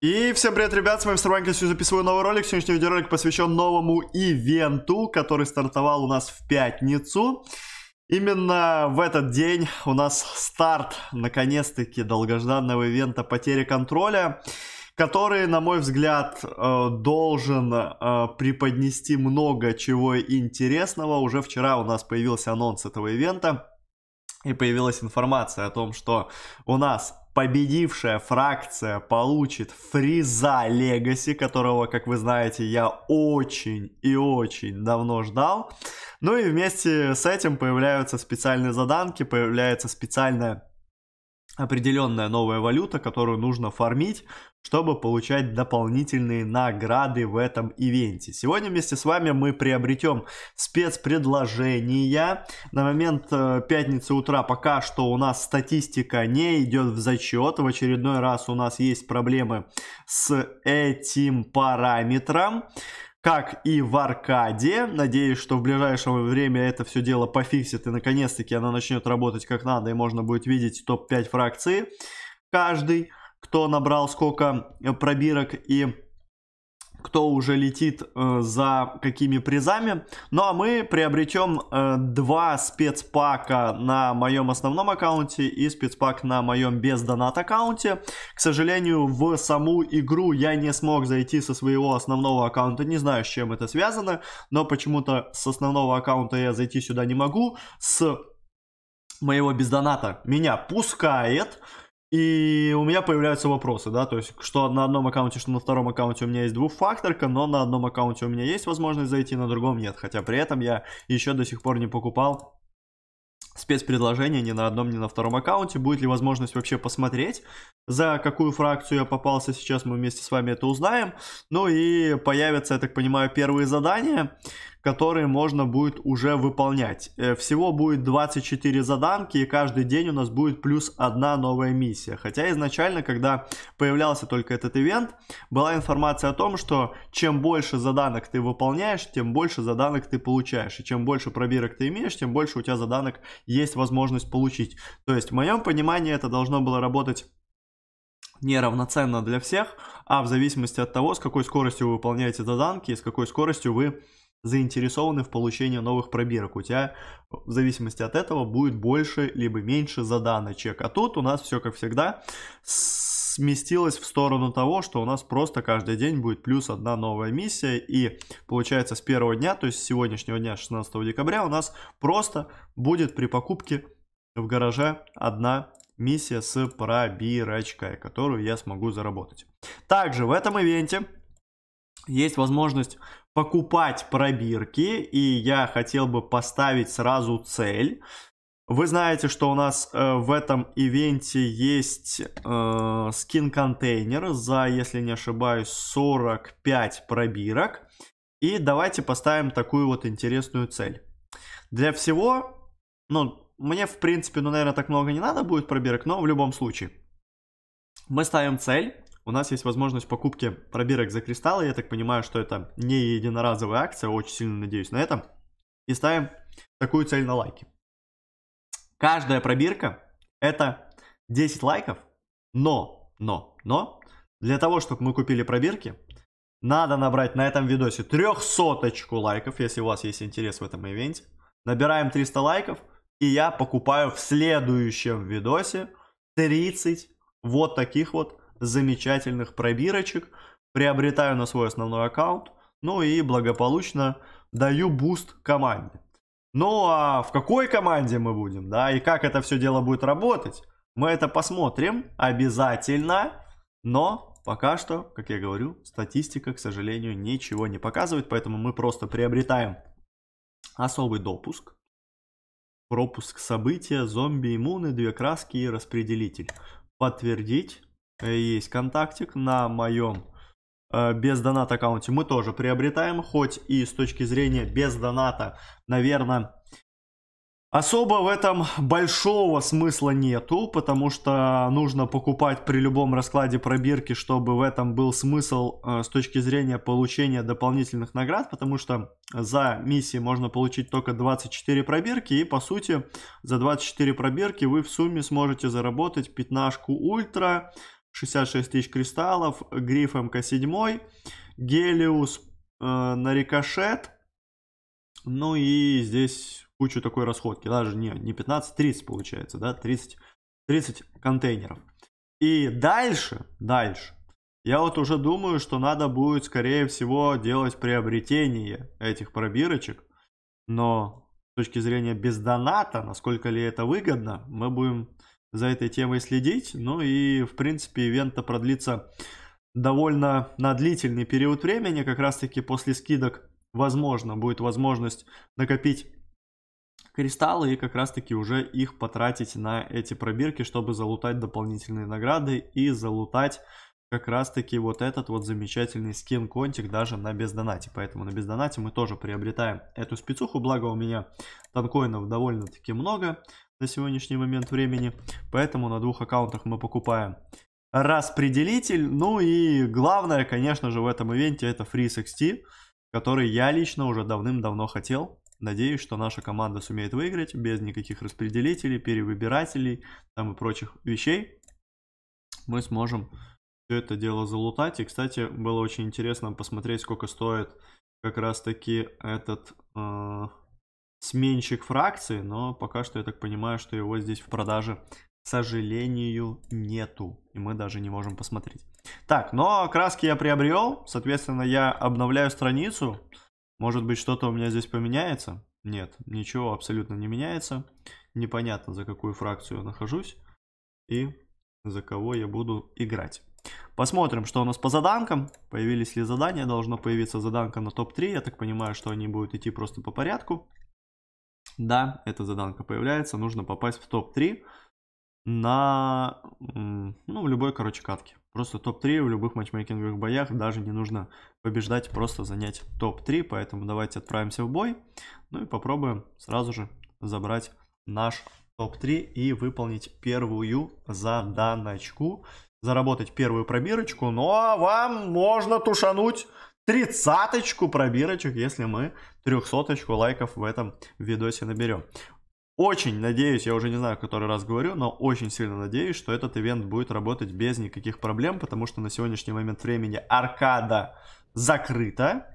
И всем привет, ребят, с вами Мистер Сегодня записываю новый ролик. Сегодняшний видеоролик посвящен новому ивенту, который стартовал у нас в пятницу. Именно в этот день у нас старт, наконец-таки, долгожданного ивента Потери контроля», который, на мой взгляд, э, должен э, преподнести много чего интересного. Уже вчера у нас появился анонс этого ивента и появилась информация о том, что у нас Победившая фракция получит Фриза Легаси, которого, как вы знаете, я очень и очень давно ждал. Ну и вместе с этим появляются специальные заданки, появляется специальная определенная новая валюта, которую нужно фармить, чтобы получать дополнительные награды в этом ивенте. Сегодня вместе с вами мы приобретем спецпредложения. На момент э, пятницы утра пока что у нас статистика не идет в зачет. В очередной раз у нас есть проблемы с этим параметром как и в аркаде. Надеюсь, что в ближайшем время это все дело пофиксит и наконец-таки оно начнет работать как надо и можно будет видеть топ-5 фракции каждый кто набрал сколько э, пробирок и кто уже летит э, за какими призами. Ну а мы приобретем э, два спецпака на моем основном аккаунте и спецпак на моем без донат аккаунте. К сожалению, в саму игру я не смог зайти со своего основного аккаунта. Не знаю, с чем это связано, но почему-то с основного аккаунта я зайти сюда не могу. С моего бездоната меня пускает. И у меня появляются вопросы, да, то есть, что на одном аккаунте, что на втором аккаунте у меня есть двухфакторка, но на одном аккаунте у меня есть возможность зайти, на другом нет. Хотя при этом я еще до сих пор не покупал спецпредложение ни на одном, ни на втором аккаунте. Будет ли возможность вообще посмотреть, за какую фракцию я попался сейчас, мы вместе с вами это узнаем. Ну и появятся, я так понимаю, первые задания, которые можно будет уже выполнять. Э, всего будет 24 заданки, и каждый день у нас будет плюс одна новая миссия. Хотя изначально, когда появлялся только этот ивент, была информация о том, что чем больше заданок ты выполняешь, тем больше заданок ты получаешь. И чем больше пробирок ты имеешь, тем больше у тебя заданок есть возможность получить. То есть в моем понимании это должно было работать неравноценно для всех, а в зависимости от того, с какой скоростью вы выполняете заданки и с какой скоростью вы заинтересованы в получении новых пробирок. У тебя в зависимости от этого будет больше либо меньше чек. А тут у нас все как всегда сместилось в сторону того, что у нас просто каждый день будет плюс одна новая миссия. И получается с первого дня, то есть с сегодняшнего дня, 16 декабря, у нас просто будет при покупке в гараже одна миссия с пробирочкой, которую я смогу заработать. Также в этом ивенте есть возможность покупать пробирки, и я хотел бы поставить сразу цель. Вы знаете, что у нас э, в этом ивенте есть э, скин-контейнер за, если не ошибаюсь, 45 пробирок. И давайте поставим такую вот интересную цель. Для всего, ну, мне, в принципе, ну, наверное, так много не надо будет пробирок, но в любом случае. Мы ставим цель. У нас есть возможность покупки пробирок за кристаллы. Я так понимаю, что это не единоразовая акция. Очень сильно надеюсь на это. И ставим такую цель на лайки. Каждая пробирка это 10 лайков. Но, но, но, для того, чтобы мы купили пробирки, надо набрать на этом видосе трехсоточку лайков, если у вас есть интерес в этом ивенте. Набираем 300 лайков – и я покупаю в следующем видосе 30 вот таких вот замечательных пробирочек. Приобретаю на свой основной аккаунт. Ну и благополучно даю буст команде. Ну а в какой команде мы будем, да, и как это все дело будет работать, мы это посмотрим обязательно. Но пока что, как я говорю, статистика, к сожалению, ничего не показывает, поэтому мы просто приобретаем особый допуск пропуск события, зомби иммуны, две краски и распределитель. Подтвердить. Э, есть контактик на моем э, без доната аккаунте. Мы тоже приобретаем, хоть и с точки зрения без доната, наверное, Особо в этом большого смысла нету, потому что нужно покупать при любом раскладе пробирки, чтобы в этом был смысл э, с точки зрения получения дополнительных наград, потому что за миссии можно получить только 24 пробирки, и по сути за 24 пробирки вы в сумме сможете заработать пятнашку ультра, 66 тысяч кристаллов, гриф МК-7, гелиус э, на рикошет, ну и здесь кучу такой расходки. Даже не, не 15, 30 получается, да, 30, 30 контейнеров. И дальше, дальше, я вот уже думаю, что надо будет, скорее всего, делать приобретение этих пробирочек. Но с точки зрения без доната, насколько ли это выгодно, мы будем за этой темой следить. Ну и, в принципе, ивента продлится довольно на длительный период времени. Как раз-таки после скидок, возможно, будет возможность накопить кристаллы и как раз-таки уже их потратить на эти пробирки, чтобы залутать дополнительные награды и залутать как раз-таки вот этот вот замечательный скин контик даже на бездонате. Поэтому на бездонате мы тоже приобретаем эту спецуху. Благо у меня танкоинов довольно-таки много на сегодняшний момент времени. Поэтому на двух аккаунтах мы покупаем распределитель. Ну и главное, конечно же, в этом ивенте это FreeSXT, который я лично уже давным-давно хотел. Надеюсь, что наша команда сумеет выиграть без никаких распределителей, перевыбирателей там и прочих вещей. Мы сможем все это дело залутать. И, кстати, было очень интересно посмотреть, сколько стоит как раз-таки этот э, сменщик фракции. Но пока что я так понимаю, что его здесь в продаже, к сожалению, нету. И мы даже не можем посмотреть. Так, но краски я приобрел. Соответственно, я обновляю страницу. Может быть, что-то у меня здесь поменяется? Нет, ничего абсолютно не меняется. Непонятно, за какую фракцию я нахожусь и за кого я буду играть. Посмотрим, что у нас по заданкам. Появились ли задания. Должно появиться заданка на топ-3. Я так понимаю, что они будут идти просто по порядку. Да, эта заданка появляется. Нужно попасть в топ-3 на ну, в любой, короче, катке. Просто топ-3 в любых матчмейкинговых боях даже не нужно побеждать, просто занять топ-3. Поэтому давайте отправимся в бой. Ну и попробуем сразу же забрать наш топ-3 и выполнить первую заданочку. Заработать первую пробирочку. Но ну, а вам можно тушануть тридцаточку пробирочек, если мы трехсоточку лайков в этом видосе наберем. Очень надеюсь, я уже не знаю, который раз говорю, но очень сильно надеюсь, что этот ивент будет работать без никаких проблем, потому что на сегодняшний момент времени аркада закрыта,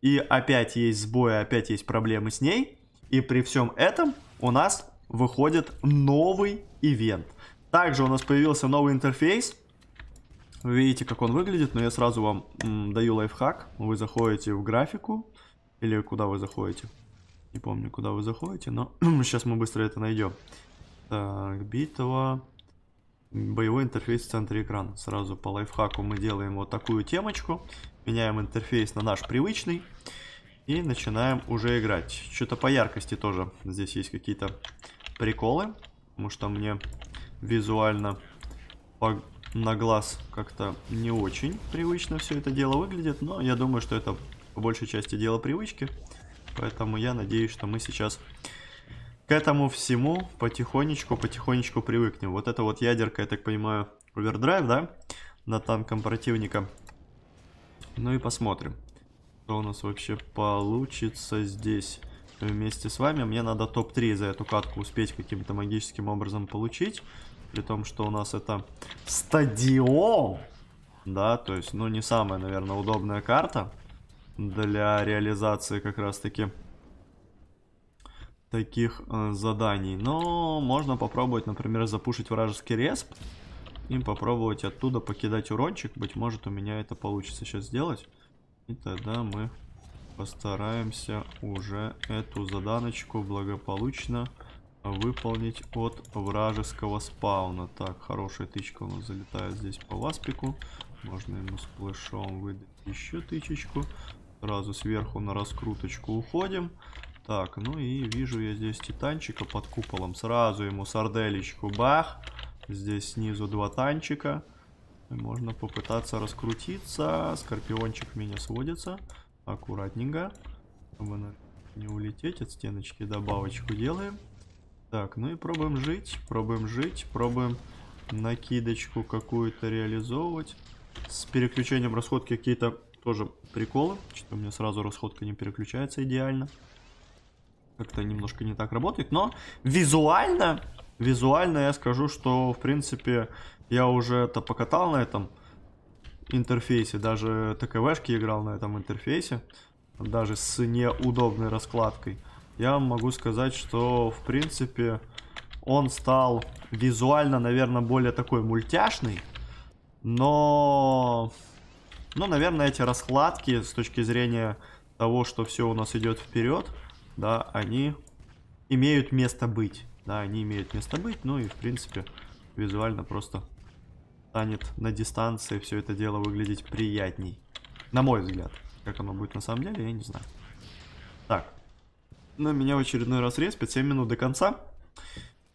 и опять есть сбои, опять есть проблемы с ней, и при всем этом у нас выходит новый ивент. Также у нас появился новый интерфейс, вы видите, как он выглядит, но я сразу вам м, даю лайфхак, вы заходите в графику, или куда вы заходите, не помню, куда вы заходите, но сейчас мы быстро это найдем. Так, битва. Боевой интерфейс в центре экрана. Сразу по лайфхаку мы делаем вот такую темочку. Меняем интерфейс на наш привычный. И начинаем уже играть. Что-то по яркости тоже здесь есть какие-то приколы. Потому что мне визуально по, на глаз как-то не очень привычно все это дело выглядит. Но я думаю, что это по большей части дело привычки. Поэтому я надеюсь, что мы сейчас к этому всему потихонечку-потихонечку привыкнем. Вот это вот ядерка, я так понимаю, овердрайв, да? На танком противника. Ну и посмотрим, что у нас вообще получится здесь вместе с вами. Мне надо топ-3 за эту катку успеть каким-то магическим образом получить. При том, что у нас это стадион. Да, то есть, ну, не самая, наверное, удобная карта для реализации как раз-таки таких э, заданий. Но можно попробовать, например, запушить вражеский респ и попробовать оттуда покидать урончик. Быть может, у меня это получится сейчас сделать. И тогда мы постараемся уже эту заданочку благополучно выполнить от вражеского спауна. Так, хорошая тычка у нас залетает здесь по васпику. Можно ему сплэшом выдать еще тычечку. Сразу сверху на раскруточку уходим. Так, ну и вижу я здесь титанчика под куполом. Сразу ему сарделечку бах. Здесь снизу два танчика. Можно попытаться раскрутиться. Скорпиончик меня сводится. Аккуратненько. Чтобы не улететь от стеночки. Добавочку делаем. Так, ну и пробуем жить. Пробуем жить. Пробуем накидочку какую-то реализовывать. С переключением расходки какие-то тоже приколы. Что-то у меня сразу расходка не переключается идеально. Как-то немножко не так работает, но визуально, визуально я скажу, что в принципе я уже это покатал на этом интерфейсе, даже ТКВшки играл на этом интерфейсе, даже с неудобной раскладкой. Я могу сказать, что в принципе он стал визуально, наверное, более такой мультяшный, но но, ну, наверное, эти раскладки с точки зрения того, что все у нас идет вперед, да, они имеют место быть. Да, они имеют место быть, ну и, в принципе, визуально просто станет на дистанции все это дело выглядеть приятней. На мой взгляд. Как оно будет на самом деле, я не знаю. Так. На ну, меня в очередной раз респит. 7 минут до конца.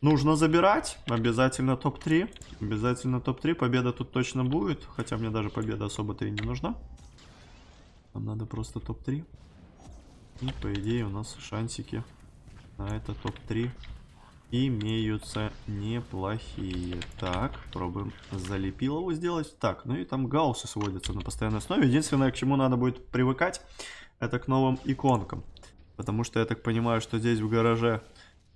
Нужно забирать. Обязательно топ-3. Обязательно топ-3. Победа тут точно будет. Хотя мне даже победа особо-то и не нужна. Нам надо просто топ-3. И, по идее, у нас шансики на это топ-3 имеются неплохие. Так, пробуем залепилову сделать. Так, ну и там гаусы сводятся на постоянной основе. Единственное, к чему надо будет привыкать, это к новым иконкам. Потому что я так понимаю, что здесь в гараже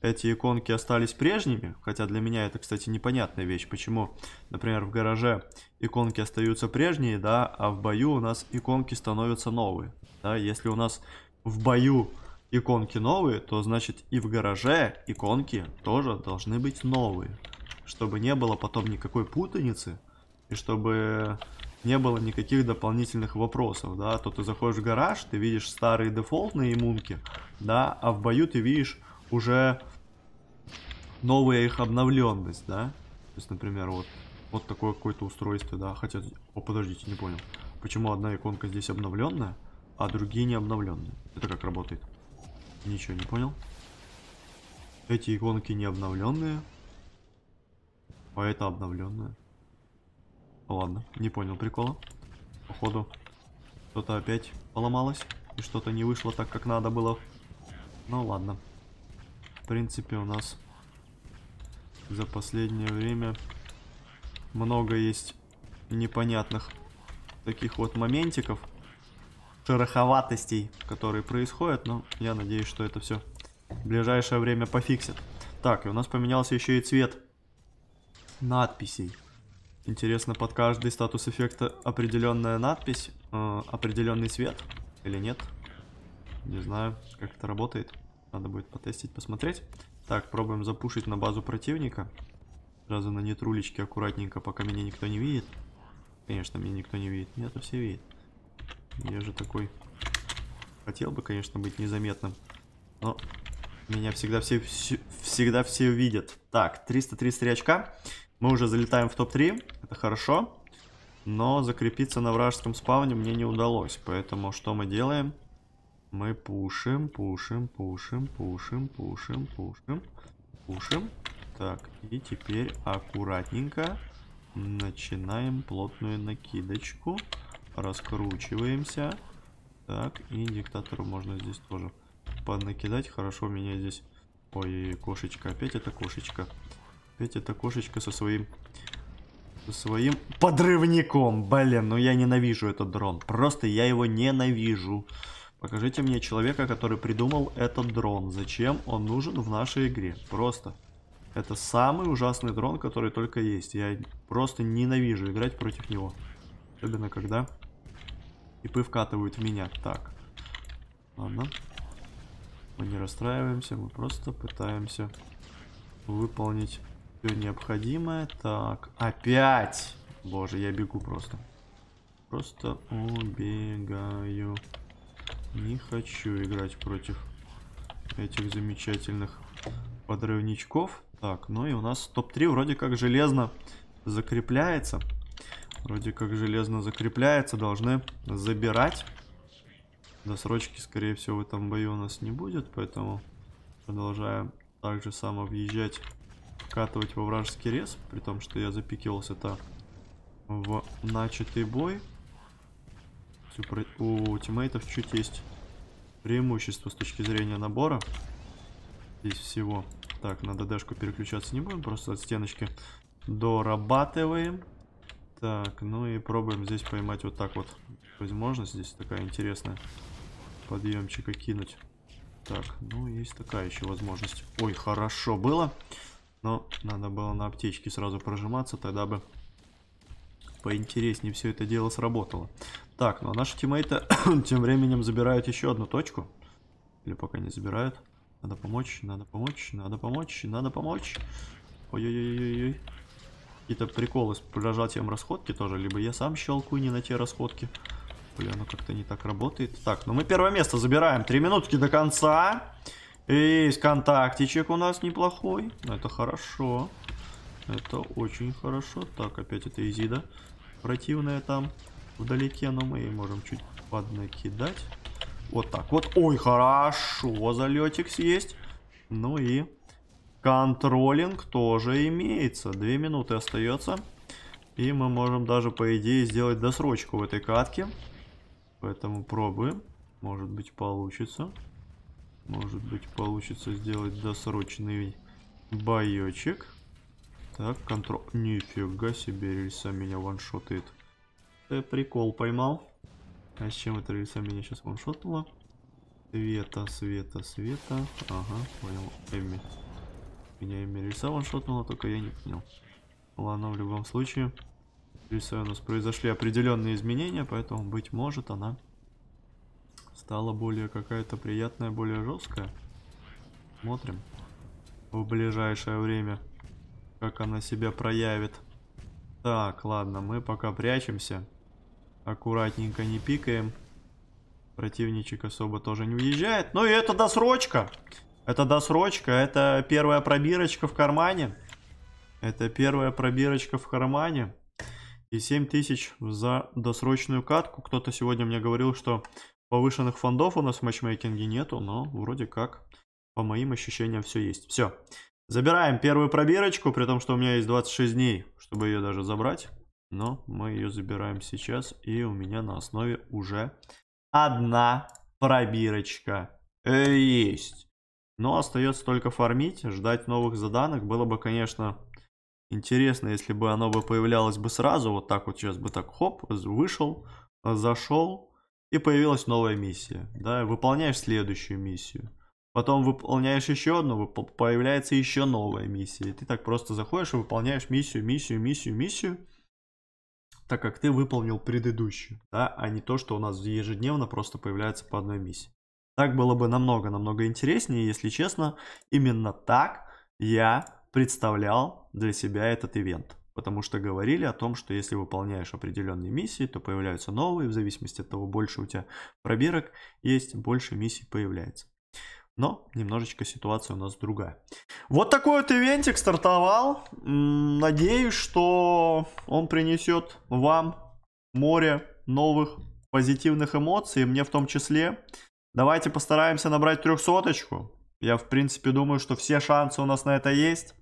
эти иконки остались прежними, хотя для меня это, кстати, непонятная вещь, почему, например, в гараже иконки остаются прежние, да, а в бою у нас иконки становятся новые, да, если у нас в бою иконки новые, то значит и в гараже иконки тоже должны быть новые, чтобы не было потом никакой путаницы, и чтобы не было никаких дополнительных вопросов, да, то ты заходишь в гараж, ты видишь старые дефолтные иммунки, да, а в бою ты видишь уже новая их обновленность, да? То есть, например, вот, вот такое какое-то устройство, да? Хотя, о, подождите, не понял. Почему одна иконка здесь обновленная, а другие не обновленные? Это как работает? Ничего не понял. Эти иконки не обновленные, а это обновленная. Ладно, не понял прикола. Походу, что-то опять поломалось и что-то не вышло так, как надо было. Ну ладно. В принципе, у нас за последнее время много есть непонятных таких вот моментиков, шероховатостей, которые происходят, но я надеюсь, что это все в ближайшее время пофиксят. Так, и у нас поменялся еще и цвет надписей. Интересно, под каждый статус эффекта определенная надпись, э, определенный цвет или нет? Не знаю, как это работает. Надо будет потестить, посмотреть. Так, пробуем запушить на базу противника. Сразу на нетрулечке аккуратненько, пока меня никто не видит. Конечно, меня никто не видит. Меня-то все видят. Я же такой... Хотел бы, конечно, быть незаметным. Но меня всегда все, все, всегда все видят. Так, 333 очка. Мы уже залетаем в топ-3. Это хорошо. Но закрепиться на вражеском спавне мне не удалось. Поэтому что мы делаем? Мы пушим, пушим, пушим, пушим, пушим, пушим, пушим. Так, и теперь аккуратненько начинаем плотную накидочку. Раскручиваемся. Так, и диктатору можно здесь тоже понакидать. Хорошо, меня здесь... Ой, кошечка, опять эта кошечка. Опять эта кошечка со своим... Со своим подрывником. Блин, ну я ненавижу этот дрон. Просто я его ненавижу. Ненавижу. Покажите мне человека, который придумал этот дрон. Зачем он нужен в нашей игре? Просто. Это самый ужасный дрон, который только есть. Я просто ненавижу играть против него. Особенно когда типы вкатывают в меня. Так. Ладно. Мы не расстраиваемся, мы просто пытаемся выполнить все необходимое. Так, опять! Боже, я бегу просто. Просто убегаю. Не хочу играть против этих замечательных подрывничков. Так, ну и у нас топ-3 вроде как железно закрепляется. Вроде как железно закрепляется. Должны забирать. Досрочки, скорее всего, в этом бою у нас не будет. Поэтому продолжаем так же само въезжать, вкатывать во вражеский рез. При том, что я запикивался-то в начатый бой у тиммейтов чуть есть преимущество с точки зрения набора. Здесь всего. Так, на ДДшку переключаться не будем, просто от стеночки дорабатываем. Так, ну и пробуем здесь поймать вот так вот. Возможность здесь такая интересная. Подъемчика кинуть. Так, ну есть такая еще возможность. Ой, хорошо было. Но надо было на аптечке сразу прожиматься, тогда бы поинтереснее все это дело сработало. Так, ну а наши тиммейты тем временем забирают еще одну точку. Или пока не забирают. Надо помочь, надо помочь, надо помочь, надо помочь. Ой-ой-ой-ой-ой. Какие-то приколы с прожатием расходки тоже. Либо я сам щелкую не на те расходки. Блин, ну оно как-то не так работает. Так, ну мы первое место забираем. Три минутки до конца. И контактичек у нас неплохой. Это хорошо. Это очень хорошо. Так, опять это Изида. Противная там вдалеке, но мы можем чуть поднакидать. Вот так вот. Ой, хорошо, залетик съесть. Ну и контролинг тоже имеется. Две минуты остается. И мы можем даже, по идее, сделать досрочку в этой катке. Поэтому пробуем. Может быть, получится. Может быть, получится сделать досрочный боечек. Так, контроль... Нифига себе, рельса меня ваншотает ты э, прикол поймал. А с чем это рельса меня сейчас ваншотнуло? Света, света, света. Ага, понял. Эмми. Меня Эмми рельса ваншотнула, только я не понял. Ладно, в любом случае. Рельса у нас произошли определенные изменения, поэтому, быть может, она стала более какая-то приятная, более жесткая. Смотрим в ближайшее время, как она себя проявит. Так, ладно, мы пока прячемся. Аккуратненько не пикаем. Противничек особо тоже не уезжает. Ну и это досрочка. Это досрочка. Это первая пробирочка в кармане. Это первая пробирочка в кармане. И 7000 за досрочную катку. Кто-то сегодня мне говорил, что повышенных фондов у нас в матчмейкинге нету. Но вроде как по моим ощущениям все есть. Все. Забираем первую пробирочку, при том, что у меня есть 26 дней, чтобы ее даже забрать но мы ее забираем сейчас, и у меня на основе уже одна пробирочка э, есть. Но остается только фармить, ждать новых заданок. Было бы, конечно, интересно, если бы оно бы появлялось бы сразу, вот так вот сейчас бы так хоп, вышел, зашел, и появилась новая миссия. Да, выполняешь следующую миссию. Потом выполняешь еще одну, появляется еще новая миссия. И ты так просто заходишь и выполняешь миссию, миссию, миссию, миссию так как ты выполнил предыдущую, да, а не то, что у нас ежедневно просто появляется по одной миссии. Так было бы намного-намного интереснее, если честно. Именно так я представлял для себя этот ивент. Потому что говорили о том, что если выполняешь определенные миссии, то появляются новые, в зависимости от того, больше у тебя пробирок есть, больше миссий появляется. Но немножечко ситуация у нас другая. Вот такой вот ивентик стартовал. Надеюсь, что он принесет вам море новых позитивных эмоций, мне в том числе. Давайте постараемся набрать трехсоточку. Я, в принципе, думаю, что все шансы у нас на это есть.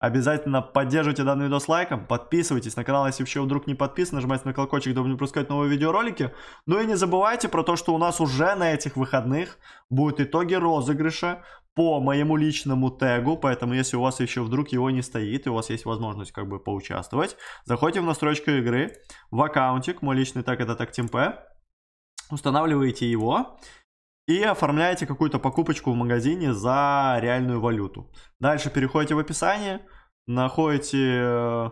Обязательно поддерживайте данный видос лайком, подписывайтесь на канал, если еще вдруг не подписаны, нажимайте на колокольчик, чтобы не пропускать новые видеоролики. Ну и не забывайте про то, что у нас уже на этих выходных будут итоги розыгрыша по моему личному тегу, поэтому если у вас еще вдруг его не стоит и у вас есть возможность как бы поучаствовать, заходите в настройку игры, в аккаунтик, мой личный тег это тег Тимпе, устанавливаете его и оформляете какую-то покупочку в магазине за реальную валюту. Дальше переходите в описание, находите э,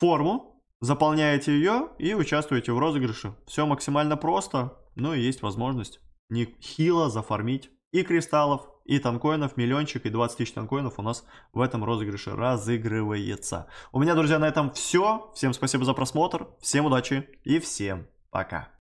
форму, заполняете ее и участвуете в розыгрыше. Все максимально просто, ну и есть возможность не хило зафармить и кристаллов, и танкоинов, миллиончик и 20 тысяч танкоинов у нас в этом розыгрыше разыгрывается. У меня, друзья, на этом все. Всем спасибо за просмотр, всем удачи и всем пока.